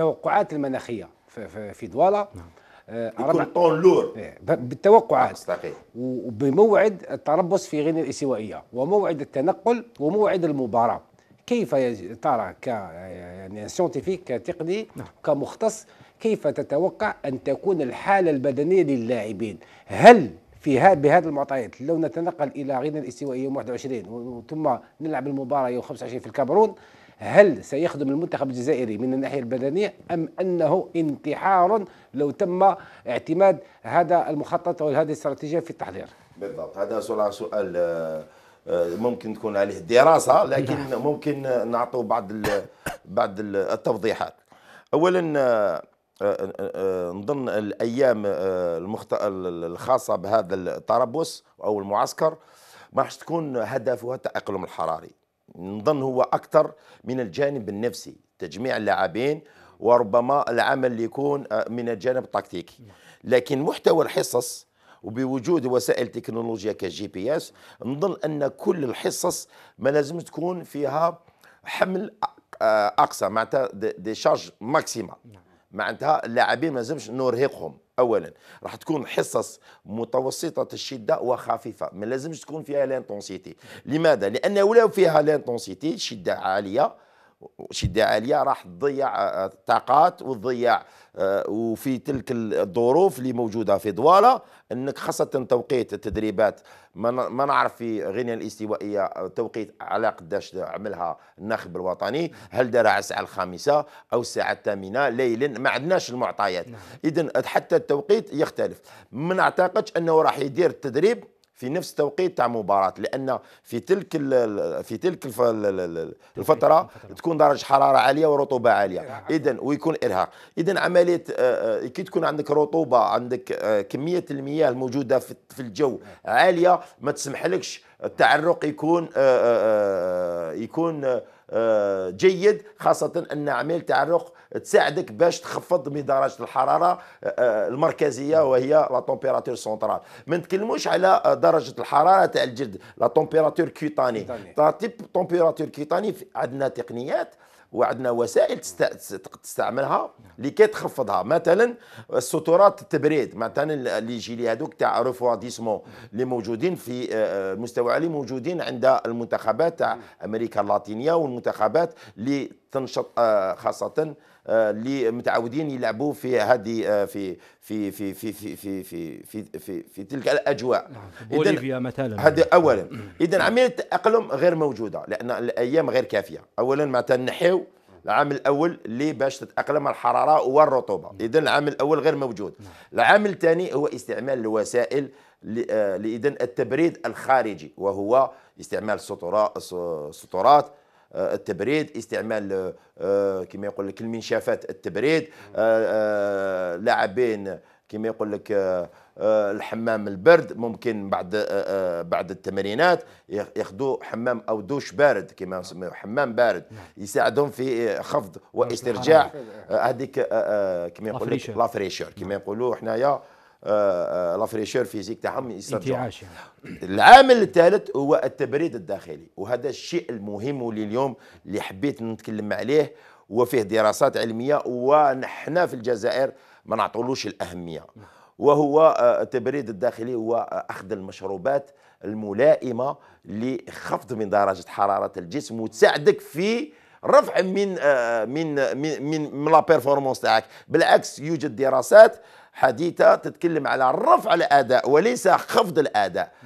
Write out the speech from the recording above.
التوقعات المناخيه في دوالا نعم. آه، يكون طون لور إيه، بالتوقعات وبموعد التربص في غينيا الاستوائيه وموعد التنقل وموعد المباراه كيف ترى ك يعني سيونتيفيك كتقني نعم. كمختص كيف تتوقع ان تكون الحاله البدنيه للاعبين هل في هذا بهذه المعطيات لو نتنقل الى غينيا الاستوائيه يوم 21 ثم نلعب المباراه يوم 25 في الكاميرون هل سيخدم المنتخب الجزائري من الناحية البدنية أم أنه انتحار لو تم اعتماد هذا المخطط أو هذه الاستراتيجية في التحضير بالضبط هذا سؤال سؤال آه، آه، ممكن تكون عليه دراسة لكن نعم. ممكن نعطوا بعض بعض التوضيحات أولا آه، نظن الأيام الخاصة بهذا التربص أو المعسكر ما راح تكون هدفها التأقلم الحراري نظن هو أكثر من الجانب النفسي تجميع اللاعبين وربما العمل اللي يكون آه، من الجانب التكتيكي لكن محتوى الحصص وبوجود وسائل تكنولوجيا كجي بي اس نظن ان كل الحصص ما لازم تكون فيها حمل آه، اقصى معناتها دي شارج ماكسيمال معناتها اللاعبين ما لازمش نرهقهم اولا راح تكون حصص متوسطه الشده وخفيفه ما لازمش تكون فيها لانتونسيتي لماذا لان ولو فيها لانتونسيتي شده عاليه شده عاليه راح تضيع آه، آه، طاقات وتضيع آه، وفي تلك الظروف اللي موجوده في دواله انك خاصه توقيت التدريبات ما نعرف في غينيا الاستوائيه توقيت على قداش عملها الناخب الوطني نعم. هل دار على الساعه الخامسه او الساعه الثامنه ليلا ما عندناش المعطيات نعم. اذا حتى التوقيت يختلف ما نعتقدش انه راح يدير التدريب في نفس التوقيت تاع مباراه لان في تلك ال في تلك الفتره تكون درجه حراره عاليه ورطوبه عاليه إيه، اذا ويكون ارهاق اذا عمليه آه، آه، كي تكون عندك رطوبه عندك آه، كميه المياه الموجوده في الجو إيه. عاليه ما تسمحلكش التعرق يكون آه، آه، آه، يكون جيد خاصة أن عملية التعرق تساعدك باش تخفض من درجة الحرارة المركزية وهي لا تومبيراتور سونترال ما نتكلموش على درجة الحرارة تاع الجلد لا تومبيراتور كيوتاني تومبيراتور كيوتاني عندنا تقنيات وعندنا وسائل تستعملها لكي تخفضها مثلا السطورات التبريد مثلا اللي يجي لي هذوك تاع ريفورديسمون اللي موجودين في آه، مستوى عالي موجودين عند المنتخبات تاع امريكا اللاتينيه والمنتخبات اللي تنشط خاصه اللي متعودين يلعبوا في هذه في في في في في في في في, في, في تلك الاجواء بوليفيا مثلا هذا اولا اذا عمليه التاقلم غير موجوده لان الايام غير كافيه اولا معناتها نحيو العام الاول اللي باش تتاقلم الحراره والرطوبه اذا العام الاول غير موجود العام الثاني هو استعمال الوسائل لاذا التبريد الخارجي وهو استعمال سطورات آه، التبريد استعمال آه، آه، كما يقول لك المنشافات التبريد لاعبين كما يقول لك الحمام البرد ممكن بعد بعد التمرينات ياخذوا حمام او دوش بارد كما نسميه نعم. حمام بارد نعم. يساعدهم في خفض واسترجاع هذيك كما يقول لك فريشور كما نعم. يقولوا حنايا آه، آه، لافريشور فيزيك تاعهم انتعاش يعني. العامل الثالث هو التبريد الداخلي وهذا الشيء المهم واللي اليوم اللي حبيت نتكلم عليه وفيه دراسات علميه ونحن في الجزائر ما نعطولوش الاهميه وهو آه، التبريد الداخلي هو اخذ المشروبات الملائمه لخفض من درجه حراره الجسم وتساعدك في رفع من آه، من من من, من لا بيرفورمانس تاعك بالعكس يوجد دراسات حديثه تتكلم على رفع الاداء وليس خفض الاداء